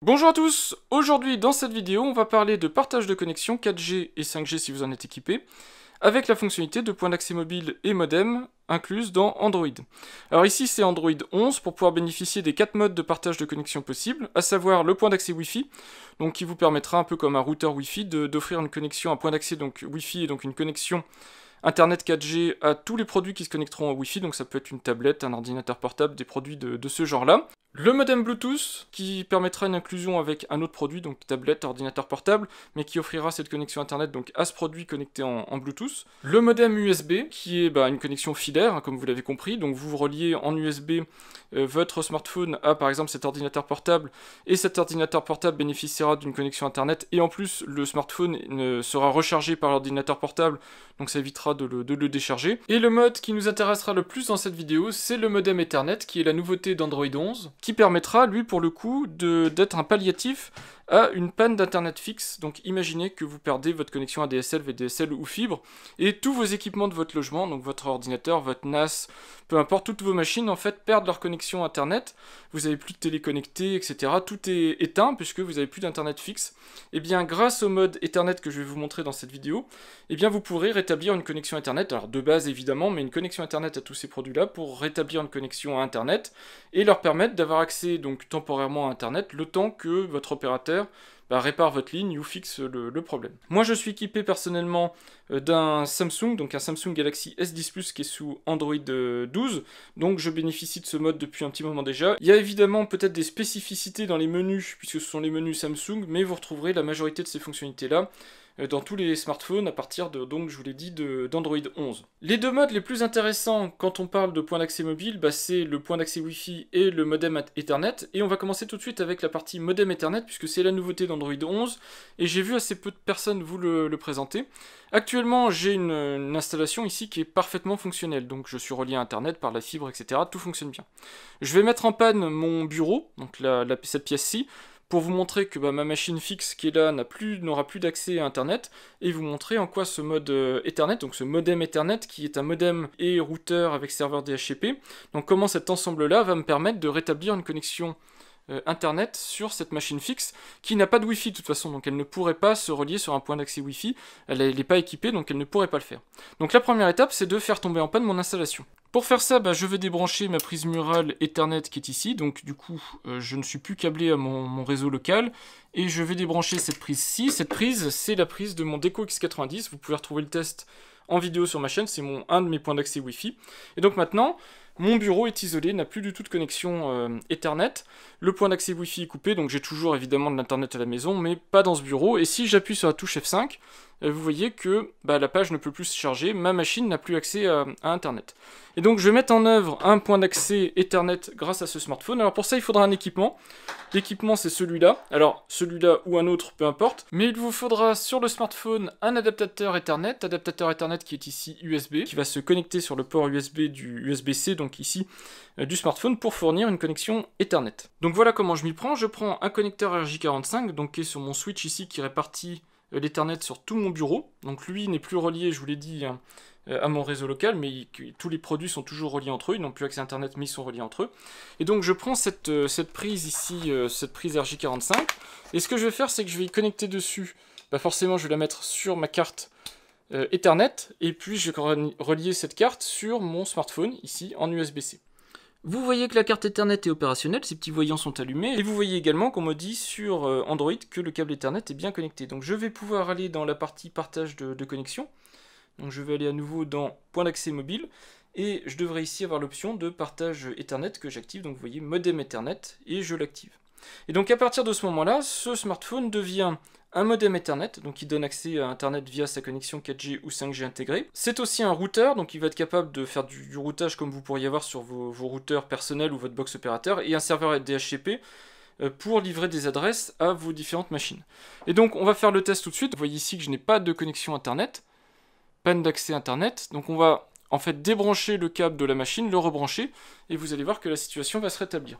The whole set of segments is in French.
Bonjour à tous Aujourd'hui, dans cette vidéo, on va parler de partage de connexion 4G et 5G si vous en êtes équipé, avec la fonctionnalité de point d'accès mobile et modem incluse dans Android. Alors ici, c'est Android 11 pour pouvoir bénéficier des 4 modes de partage de connexion possibles, à savoir le point d'accès Wi-Fi, donc qui vous permettra un peu comme un routeur Wi-Fi d'offrir une connexion, un point d'accès donc Wi-Fi et donc une connexion Internet 4G à tous les produits qui se connecteront au Wi-Fi, donc ça peut être une tablette, un ordinateur portable, des produits de ce genre-là. Le modem Bluetooth qui permettra une inclusion avec un autre produit, donc tablette, ordinateur portable, mais qui offrira cette connexion internet donc à ce produit connecté en, Bluetooth. Le modem USB qui est bah, une connexion filaire, hein, comme vous l'avez compris, donc vous, reliez en USB euh, votre smartphone à par exemple cet ordinateur portable et cet ordinateur portable bénéficiera d'une connexion internet et en plus le smartphone ne sera rechargé par l'ordinateur portable, donc ça évitera de le, de le décharger. Et le mode qui nous intéressera le plus dans cette vidéo, c'est le modem Ethernet qui est la nouveauté d'Android 11 qui permettra, lui, pour le coup, d'être un palliatif à une panne d'internet fixe. Donc imaginez que vous perdez votre connexion ADSL, VDSL ou fibre et tous vos équipements de votre logement, donc votre ordinateur, votre NAS, peu importe, toutes vos machines en fait perdent leur connexion internet. Vous n'avez plus de téléconnecté, etc. Tout est éteint puisque vous n'avez plus d'internet fixe. Et eh bien grâce au mode Ethernet que je vais vous montrer dans cette vidéo, et eh bien vous pourrez rétablir une connexion internet. Alors de base évidemment, mais une connexion internet à tous ces produits-là pour rétablir une connexion à internet et leur permettre d'avoir accès donc temporairement à internet le temps que votre opérateur bah, répare votre ligne ou fixe le, le, problème. Moi je suis équipé personnellement euh, d'un Samsung, donc un Samsung Galaxy S10 Plus qui est sous Android 12, euh, donc je bénéficie de ce mode depuis un petit moment déjà. Il y a évidemment peut-être des spécificités dans les menus, puisque ce sont les menus Samsung, mais vous retrouverez la majorité de ces fonctionnalités là euh, dans tous les smartphones à partir de, donc je vous l'ai dit, d'Android 11. Les deux modes les plus intéressants quand on parle de point d'accès mobile, bah, c'est le point d'accès Wi-Fi et le modem Ethernet. Et on va commencer tout de suite avec la partie modem Ethernet puisque c'est la nouveauté d'Android 11 et j'ai vu assez peu de personnes vous le, présenter. Actuellement, j'ai une, installation ici qui est parfaitement fonctionnelle, donc je suis relié à Internet par la fibre, etc. Tout fonctionne bien. Je vais mettre en panne mon bureau, donc la, cette pièce-ci, pour vous montrer que bah, ma machine fixe qui est là n'aura plus, plus d'accès à Internet, et vous montrer en quoi ce mode euh, Ethernet, donc ce modem Ethernet, qui est un modem et routeur avec serveur DHCP, donc comment cet ensemble-là va me permettre de rétablir une connexion euh, Internet sur cette machine fixe qui n'a pas de Wi-Fi de toute façon, donc elle ne pourrait pas se relier sur un point d'accès Wi-Fi, elle n'est pas équipée, donc elle ne pourrait pas le faire. Donc la première étape, c'est de faire tomber en panne mon installation. Pour faire ça, bah, je vais débrancher ma prise murale Ethernet qui est ici, donc du coup euh, je ne suis plus câblé à mon, mon, réseau local, et je vais débrancher cette prise-ci. Cette prise, c'est la prise de mon Deco X90, vous pouvez retrouver le test en vidéo sur ma chaîne, c'est mon un de mes points d'accès Wi-Fi. Et donc maintenant, mon bureau est isolé, n'a plus du tout de connexion euh, Ethernet. Le point d'accès Wi-Fi est coupé, donc j'ai toujours évidemment de l'Internet à la maison, mais pas dans ce bureau. Et si j'appuie sur la touche F5, euh, vous voyez que bah, la page ne peut plus se charger, ma machine n'a plus accès à, Internet. Et donc je vais mettre en œuvre un point d'accès Ethernet grâce à ce smartphone. Alors pour ça il faudra un équipement. L'équipement c'est celui-là, alors celui-là ou un autre, peu importe. Mais il vous faudra sur le smartphone un adaptateur Ethernet, adaptateur Ethernet qui est ici USB, qui va se connecter sur le port USB du USB-C, donc ici euh, du smartphone, pour fournir une connexion Ethernet. Donc voilà comment je m'y prends, je prends un connecteur RJ45, donc qui est sur mon switch ici qui est répartit euh, l'Ethernet sur tout mon bureau. Donc lui n'est plus relié, je vous l'ai dit, euh, à mon réseau local, mais tous les produits sont toujours reliés entre eux, ils n'ont plus accès à Internet, mais ils sont reliés entre eux. Et donc je prends cette, euh, cette prise ici, cette prise RJ45, et ce que je vais faire, c'est que je vais y connecter dessus. Bah forcément, je vais la mettre sur ma carte Ethernet, et puis je vais relier cette carte sur mon smartphone, ici, en USB-C. Vous voyez que la carte Ethernet est opérationnelle, ces petits voyants sont allumés, et vous voyez également qu'on me dit sur euh, Android que le câble Ethernet est bien connecté. Donc je vais pouvoir aller dans la partie partage de, connexion. Donc je vais aller à nouveau dans point d'accès mobile, et je devrais ici avoir l'option de partage Ethernet que j'active, donc vous voyez modem Ethernet, et je l'active. Et donc à partir de ce moment-là, ce smartphone devient un modem Ethernet, donc qui donne accès à Internet via sa connexion 4G ou 5G intégrée. C'est aussi un routeur, donc il va être capable de faire du, routage comme vous pourriez avoir sur vos, routeurs personnels ou votre box opérateur, et un serveur DHCP euh, pour livrer des adresses à vos différentes machines. Et donc on va faire le test tout de suite. Vous voyez ici que je n'ai pas de connexion Internet, panne d'accès Internet, donc on va en fait débrancher le câble de la machine, le rebrancher, et vous allez voir que la situation va se rétablir.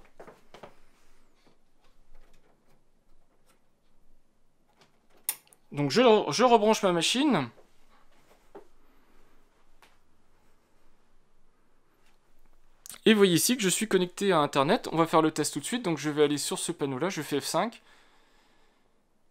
Donc je, rebranche ma machine. Et vous voyez ici que je suis connecté à Internet. On va faire le test tout de suite. Donc je vais aller sur ce panneau-là, je fais F5.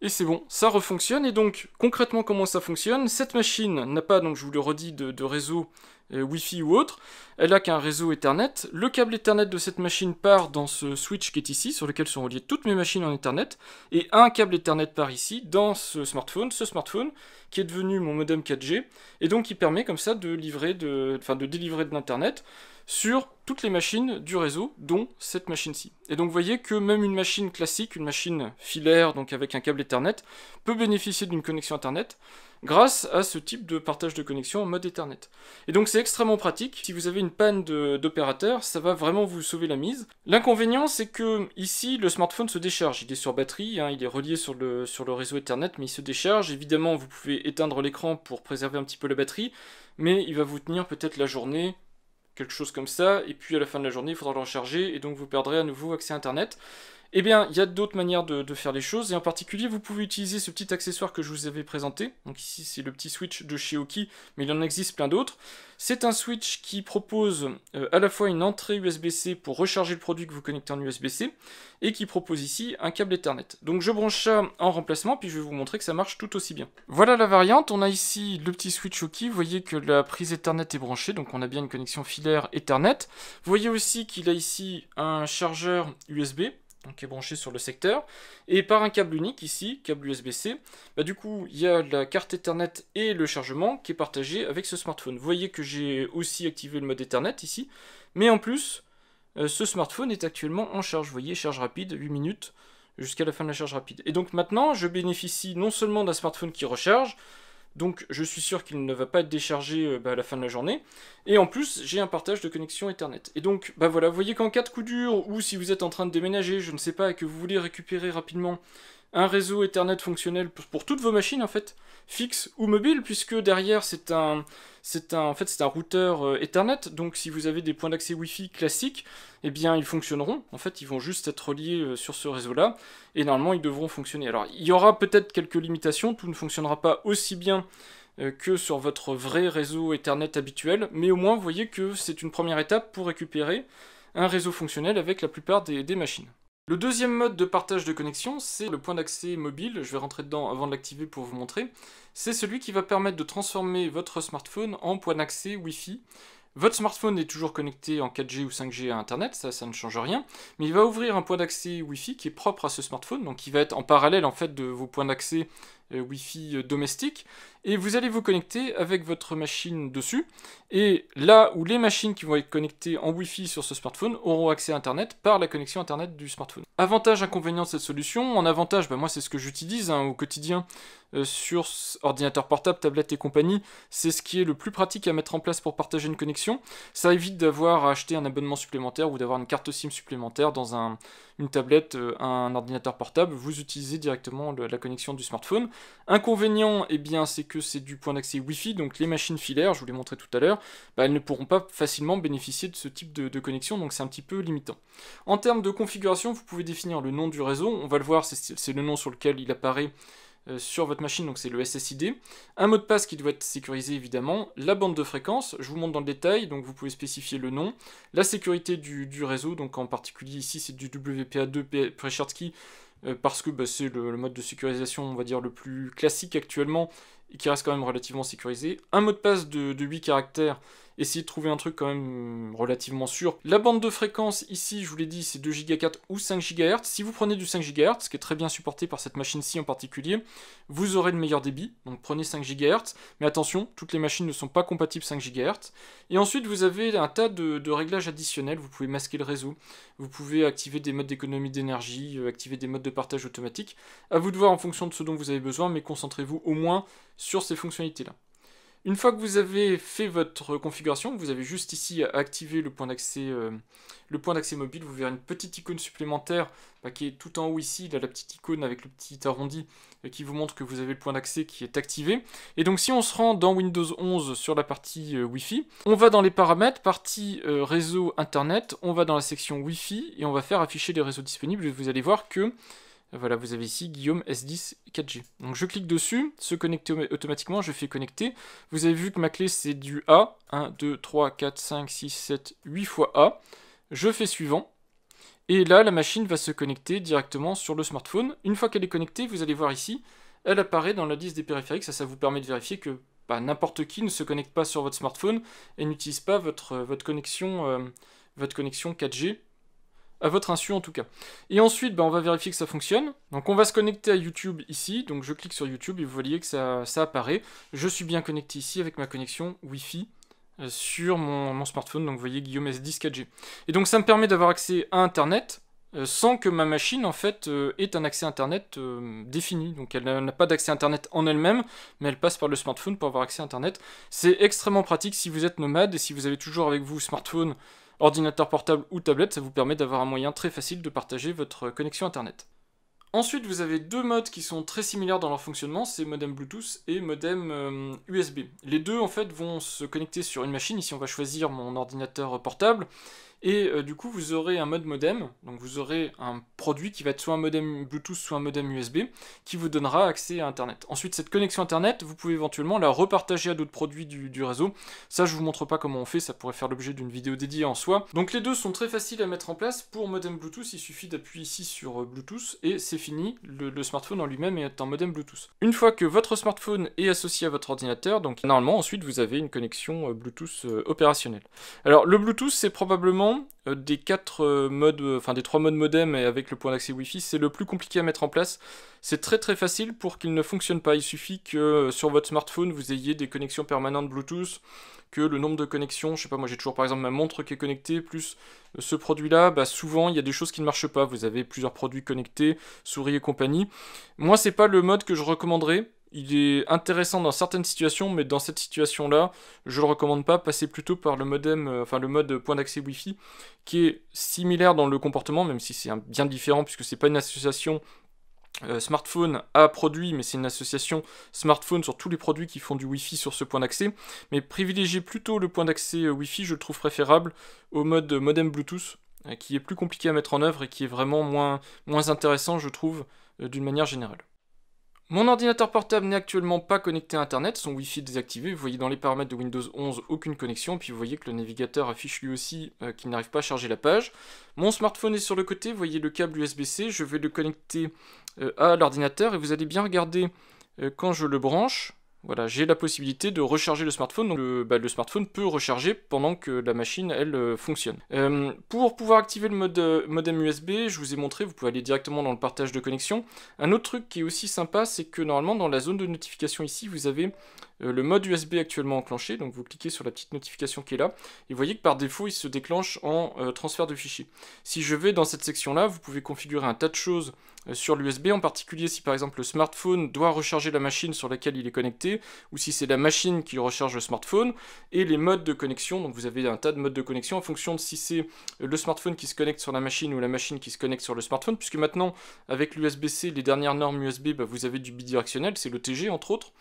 Et c'est bon, ça refonctionne. Et donc, concrètement, comment ça fonctionne Cette machine n'a pas, donc je vous le redis, de réseau euh, Wi-Fi ou autre, elle a qu'un réseau Ethernet. Le câble Ethernet de cette machine part dans ce switch qui est ici, sur lequel sont reliées toutes mes machines en Ethernet, et un câble Ethernet part ici, dans ce smartphone, ce smartphone qui est devenu mon modem 4G, et donc qui permet comme ça de livrer, de, enfin de délivrer de l'Internet sur toutes les machines du réseau, dont cette machine-ci. Et donc vous voyez que même une machine classique, une machine filaire, donc avec un câble Ethernet, peut bénéficier d'une connexion Internet grâce à ce type de partage de connexion en mode Ethernet. Et donc c'est extrêmement pratique. Si vous avez une panne d'opérateur, ça va vraiment vous sauver la mise. L'inconvénient, c'est que ici, le smartphone se décharge. Il est sur batterie, hein, il est relié sur le, sur le réseau Ethernet, mais il se décharge. Évidemment, vous pouvez éteindre l'écran pour préserver un petit peu la batterie, mais il va vous tenir peut-être la journée, quelque chose comme ça, et puis à la fin de la journée, il faudra le recharger, et donc vous perdrez à nouveau accès Internet. Eh bien, il y a d'autres manières de, faire les choses, et en particulier, vous pouvez utiliser ce petit accessoire que je vous avais présenté. Donc ici, c'est le petit switch de chez Oki, mais il en existe plein d'autres. C'est un switch qui propose euh, à la fois une entrée USB-C pour recharger le produit que vous connectez en USB-C, et qui propose ici un câble Ethernet. Donc je branche ça en remplacement, puis je vais vous montrer que ça marche tout aussi bien. Voilà la variante, on a ici le petit switch Oki, vous voyez que la prise Ethernet est branchée, donc on a bien une connexion filaire Ethernet. Vous voyez aussi qu'il a ici un chargeur USB, donc qui est branché sur le secteur, et par un câble unique ici, câble USB-C, bah, du coup il y a la carte Ethernet et le chargement qui est partagé avec ce smartphone. Vous voyez que j'ai aussi activé le mode Ethernet ici, mais en plus euh, ce smartphone est actuellement en charge, vous voyez, charge rapide, 8 minutes, jusqu'à la fin de la charge rapide. Et donc maintenant je bénéficie non seulement d'un smartphone qui recharge, donc je suis sûr qu'il ne va pas être déchargé euh, bah, à la fin de la journée. Et en plus, j'ai un partage de connexion Ethernet. Et donc, bah voilà, vous voyez qu'en cas de coup dur, ou si vous êtes en train de déménager, je ne sais pas, et que vous voulez récupérer rapidement un réseau Ethernet fonctionnel pour toutes vos machines en fait, fixes ou mobiles, puisque derrière c'est un, c'est un, en fait c'est un routeur euh, Ethernet. Donc si vous avez des points d'accès Wi-Fi classiques, eh bien ils fonctionneront. En fait, ils vont juste être reliés euh, sur ce réseau-là et normalement ils devront fonctionner. Alors il y aura peut-être quelques limitations. Tout ne fonctionnera pas aussi bien euh, que sur votre vrai réseau Ethernet habituel, mais au moins vous voyez que c'est une première étape pour récupérer un réseau fonctionnel avec la plupart des machines. Le deuxième mode de partage de connexion, c'est le point d'accès mobile, je vais rentrer dedans avant de l'activer pour vous montrer, c'est celui qui va permettre de transformer votre smartphone en point d'accès Wi-Fi. Votre smartphone est toujours connecté en 4G ou 5G à Internet, ça, ne change rien, mais il va ouvrir un point d'accès Wi-Fi qui est propre à ce smartphone, donc qui va être en parallèle en fait de vos points d'accès euh, Wi-Fi euh, domestique, et vous allez vous connecter avec votre machine dessus, et là où les machines qui vont être connectées en Wi-Fi sur ce smartphone auront accès à Internet par la connexion Internet du smartphone. Avantage, inconvénient de cette solution, en avantage, bah, moi c'est ce que j'utilise hein, au quotidien euh, sur ordinateur portable, tablette et compagnie, c'est ce qui est le plus pratique à mettre en place pour partager une connexion, ça évite d'avoir à acheter un abonnement supplémentaire ou d'avoir une carte SIM supplémentaire dans un une tablette, euh, un ordinateur portable, vous utilisez directement la connexion du smartphone. Inconvénient, eh bien, c'est que c'est du point d'accès Wi-Fi, donc les machines filaires, je vous l'ai montré tout à l'heure, bah, elles ne pourront pas facilement bénéficier de ce type de connexion, donc c'est un petit peu limitant. En termes de configuration, vous pouvez définir le nom du réseau, on va le voir, c'est le nom sur lequel il apparaît euh, sur votre machine, donc c'est le SSID. Un mot de passe qui doit être sécurisé évidemment, la bande de fréquence, je vous montre dans le détail, donc vous pouvez spécifier le nom, la sécurité du, réseau, donc en particulier ici c'est du WPA2 Pressure Key, euh, parce que bah, c'est le, le, mode de sécurisation, on va dire, le plus classique actuellement, qui reste quand même relativement sécurisé. Un mot de passe de, 8 caractères, essayez de trouver un truc quand même relativement sûr. La bande de fréquence ici, je vous l'ai dit, c'est 2 GHz ou 5 GHz. Si vous prenez du 5 GHz, ce qui est très bien supporté par cette machine-ci en particulier, vous aurez le meilleur débit, donc prenez 5 GHz. Mais attention, toutes les machines ne sont pas compatibles 5 GHz. Et ensuite, vous avez un tas de, de réglages additionnels, vous pouvez masquer le réseau, vous pouvez activer des modes d'économie d'énergie, euh, activer des modes de partage automatique. À vous de voir en fonction de ce dont vous avez besoin, mais concentrez-vous au moins sur ces fonctionnalités-là. Une fois que vous avez fait votre configuration, vous avez juste ici à activer le point d'accès euh, le point d'accès mobile, vous verrez une petite icône supplémentaire bah, qui est tout en haut ici, là la petite icône avec le petit arrondi euh, qui vous montre que vous avez le point d'accès qui est activé. Et donc si on se rend dans Windows 11 sur la partie euh, Wi-Fi, on va dans les paramètres, partie réseau internet, on va dans la section Wi-Fi et on va faire afficher les réseaux disponibles vous allez voir que voilà, vous avez ici Guillaume S10 4G. Donc je clique dessus, se connecter automatiquement, je fais connecter. Vous avez vu que ma clé c'est du A, 1, 2, 3, 4, 5, 6, 7, 8 fois A. Je fais suivant. Et là, la machine va se connecter directement sur le smartphone. Une fois qu'elle est connectée, vous allez voir ici, elle apparaît dans la des périphériques. Ça, ça vous permet de vérifier que bah, n'importe qui ne se connecte pas sur votre smartphone et n'utilise pas votre, euh, votre, connexion, euh, votre connexion 4G à votre insu en tout cas. Et ensuite, ben, on va vérifier que ça fonctionne. Donc on va se connecter à YouTube ici, donc je clique sur YouTube et vous voyez que ça, apparaît. Je suis bien connecté ici avec ma connexion Wi-Fi euh, sur mon, smartphone, donc vous voyez Guillaume S10 4G. Et donc ça me permet d'avoir accès à Internet, euh, sans que ma machine en fait euh, ait un accès internet défini. Donc elle n'a pas d'accès internet en elle-même, mais elle passe par le smartphone pour avoir accès à internet. C'est extrêmement pratique si vous êtes nomade et si vous avez toujours avec vous smartphone ordinateur portable ou tablette, ça vous permet d'avoir un moyen très facile de partager votre connexion Internet. Ensuite, vous avez deux modes qui sont très similaires dans leur fonctionnement, c'est modem Bluetooth et modem USB. Euh, Les deux, en fait, vont se connecter sur une machine. Ici, on va choisir mon ordinateur portable et euh, du coup, vous aurez un mode modem, donc vous aurez un produit qui va être soit un modem Bluetooth, soit un modem USB, qui vous donnera accès à Internet. Ensuite, cette connexion Internet, vous pouvez éventuellement la repartager à d'autres produits du, réseau. Ça, je vous montre pas comment on fait, ça pourrait faire l'objet d'une vidéo dédiée en soi. Donc les deux sont très faciles à mettre en place. Pour modem Bluetooth, il suffit d'appuyer ici sur euh, Bluetooth et c'est fini, le, smartphone en lui-même est en modem Bluetooth. Une fois que votre smartphone est associé à votre ordinateur, donc normalement ensuite vous avez une connexion euh, Bluetooth opérationnelle. Alors le Bluetooth, c'est probablement euh, des quatre euh, modes, euh, enfin des trois modes modem et avec le point d'accès Wi-Fi, c'est le plus compliqué à mettre en place. C'est très très facile pour qu'il ne fonctionne pas. Il suffit que sur votre smartphone vous ayez des connexions permanentes Bluetooth, que le nombre de connexions, je sais pas, moi j'ai toujours par exemple ma montre qui est connectée, plus ce produit-là, bah souvent il y a des choses qui ne marchent pas. Vous avez plusieurs produits connectés, souris et compagnie. Moi c'est pas le mode que je recommanderais il est intéressant dans certaines situations, mais dans cette situation-là, je ne le recommande pas. Passez plutôt par le modem, euh, enfin le mode point d'accès Wi-Fi, qui est similaire dans le comportement, même si c'est bien différent puisque ce n'est pas une association euh, smartphone à produit, mais c'est une association smartphone sur tous les produits qui font du Wi-Fi sur ce point d'accès. Mais privilégier plutôt le point d'accès euh, Wi-Fi, je le trouve préférable au mode modem Bluetooth, qui est plus compliqué à mettre en œuvre et qui est vraiment moins, moins intéressant, je trouve, d'une manière générale. Mon ordinateur portable n'est actuellement pas connecté à internet, son Wi-Fi désactivé, vous voyez dans les paramètres de Windows 11 aucune connexion, puis vous voyez que le navigateur affiche lui aussi euh, qu'il n'arrive pas à charger la page. Mon smartphone est sur le côté, vous voyez le câble USB-C, je vais le connecter euh, à l'ordinateur et vous allez bien regarder euh, quand je le branche, voilà, j'ai la possibilité de recharger le smartphone, donc le, bah, smartphone peut recharger pendant que la machine, elle, euh, fonctionne. Euh, pour pouvoir activer le mode euh, modem USB, je vous ai montré, vous pouvez aller directement dans le partage de connexion. Un autre truc qui est aussi sympa, c'est que normalement, dans la zone de notification ici, vous avez le mode USB actuellement enclenché, donc vous cliquez sur la petite notification qui est là, et vous voyez que par défaut, il se déclenche en transfert de fichiers. Si je vais dans cette section-là, vous pouvez configurer un tas de choses euh, sur l'USB, en particulier si par exemple le smartphone doit recharger la machine sur laquelle il est connecté, ou si c'est la machine qui recharge le smartphone, et les modes de connexion, donc vous avez un tas de modes de connexion en fonction de si c'est euh, le smartphone qui se connecte sur la machine ou la machine qui se connecte sur le smartphone, puisque maintenant avec l'USB-C, les dernières normes USB, bah, vous avez du bidirectionnel, c'est le TG entre autres.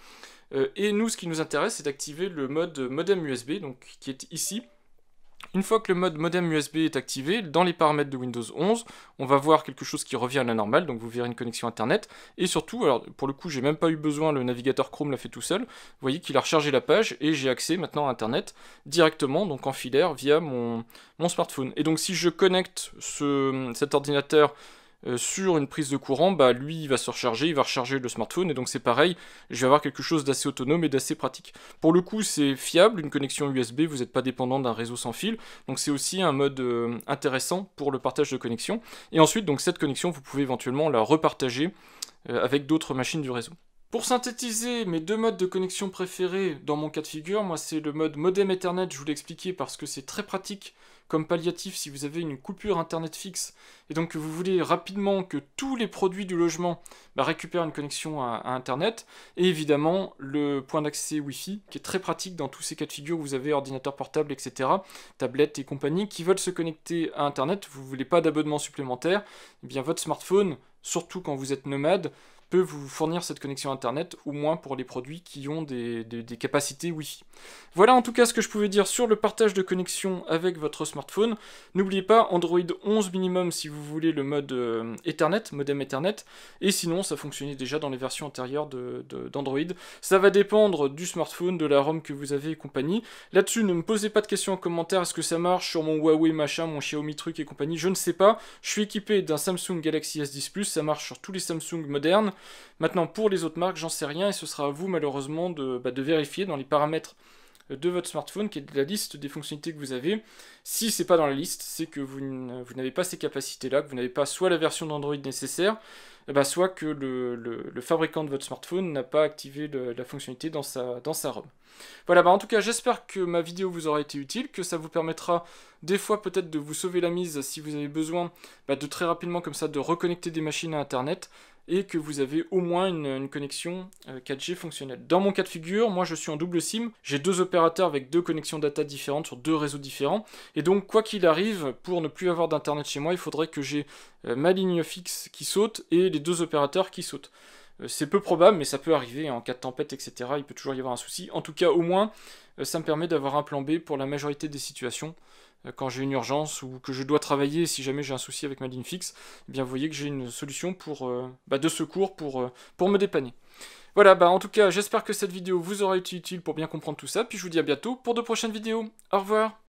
Euh, et nous, ce qui nous intéresse, c'est d'activer le mode modem USB, donc qui est ici, une fois que le mode modem USB est activé, dans les paramètres de Windows 11, on va voir quelque chose qui revient à la normale, donc vous verrez une connexion internet, et surtout, alors pour le coup j'ai même pas eu besoin, le navigateur Chrome l'a fait tout seul, vous voyez qu'il a rechargé la page, et j'ai accès maintenant à internet directement, donc en filaire, via mon, smartphone. Et donc si je connecte cet ordinateur euh, sur une prise de courant, bah, lui, il va se recharger, il va recharger le smartphone, et donc c'est pareil, je vais avoir quelque chose d'assez autonome et d'assez pratique. Pour le coup, c'est fiable, une connexion USB, vous n'êtes pas dépendant d'un réseau sans fil, donc c'est aussi un mode euh, intéressant pour le partage de connexion. Et ensuite, donc cette connexion, vous pouvez éventuellement la repartager euh, avec d'autres machines du réseau. Pour synthétiser mes deux modes de connexion préférés dans mon cas de figure, moi c'est le mode modem Ethernet, je vous l'ai expliqué parce que c'est très pratique comme palliatif si vous avez une coupure Internet fixe et donc que vous voulez rapidement que tous les produits du logement bah, récupèrent une connexion à, Internet. Et évidemment le point d'accès Wi-Fi qui est très pratique dans tous ces cas de figure où vous avez ordinateur portable, etc., tablette et compagnie qui veulent se connecter à Internet, vous ne voulez pas d'abonnement supplémentaire, et eh bien votre smartphone, surtout quand vous êtes nomade, peut vous fournir cette connexion Internet, au moins pour les produits qui ont des, capacités Wi-Fi. Voilà en tout cas ce que je pouvais dire sur le partage de connexion avec votre smartphone. N'oubliez pas Android 11 minimum si vous voulez le mode euh, Ethernet, modem Ethernet, et sinon ça fonctionnait déjà dans les versions antérieures d'Android. ça va dépendre du smartphone, de la ROM que vous avez et compagnie. Là-dessus, ne me posez pas de questions en commentaire, est-ce que ça marche sur mon Huawei machin, mon Xiaomi truc et compagnie, je ne sais pas. Je suis équipé d'un Samsung Galaxy S10 Plus, ça marche sur tous les Samsung modernes, Maintenant, pour les autres marques, j'en sais rien et ce sera à vous malheureusement bah, de, vérifier dans les paramètres de votre smartphone, qui est la liste des fonctionnalités que vous avez. Si c'est pas dans la liste, c'est que vous n'avez pas ces capacités-là, que vous n'avez pas soit la version d'Android nécessaire, eh ben, soit que le, fabricant de votre smartphone n'a pas activé la fonctionnalité dans sa, dans ROM. Voilà, bah, en tout cas j'espère que ma vidéo vous aura été utile, que ça vous permettra des fois peut-être de vous sauver la mise si vous avez besoin bah, de très rapidement comme ça de reconnecter des machines à Internet et que vous avez au moins une, connexion 4G euh, fonctionnelle. Dans mon cas de figure, moi je suis en double SIM, j'ai deux opérateurs avec deux connexions data différentes sur deux réseaux différents, et donc quoi qu'il arrive, pour ne plus avoir d'internet chez moi, il faudrait que j'ai euh, ma ligne fixe qui saute et les deux opérateurs qui sautent. Euh, c'est peu probable, mais ça peut arriver en cas de tempête, etc. Il peut toujours y avoir un souci. En tout cas, au moins, ça me permet d'avoir un plan B pour la majorité des situations. Euh, quand j'ai une urgence ou que je dois travailler, si jamais j'ai un souci avec ma ligne fixe, eh bien vous voyez que j'ai une solution pour, euh, bah, de secours pour, euh, pour me dépanner. Voilà, bah en tout cas, j'espère que cette vidéo vous aura été utile pour bien comprendre tout ça, puis je vous dis à bientôt pour de prochaines vidéos. Au revoir